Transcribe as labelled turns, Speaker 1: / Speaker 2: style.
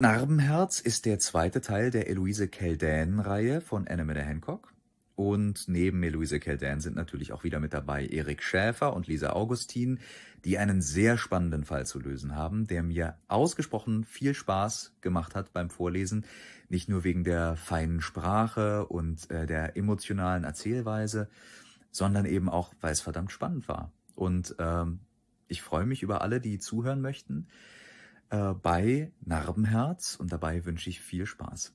Speaker 1: Narbenherz ist der zweite Teil der Eloise Keldan-Reihe von Animator Hancock. Und neben Eloise Keldan sind natürlich auch wieder mit dabei Erik Schäfer und Lisa Augustin, die einen sehr spannenden Fall zu lösen haben, der mir ausgesprochen viel Spaß gemacht hat beim Vorlesen. Nicht nur wegen der feinen Sprache und äh, der emotionalen Erzählweise, sondern eben auch, weil es verdammt spannend war. Und ähm, ich freue mich über alle, die zuhören möchten äh, bei Narbenherz und dabei wünsche ich viel Spaß.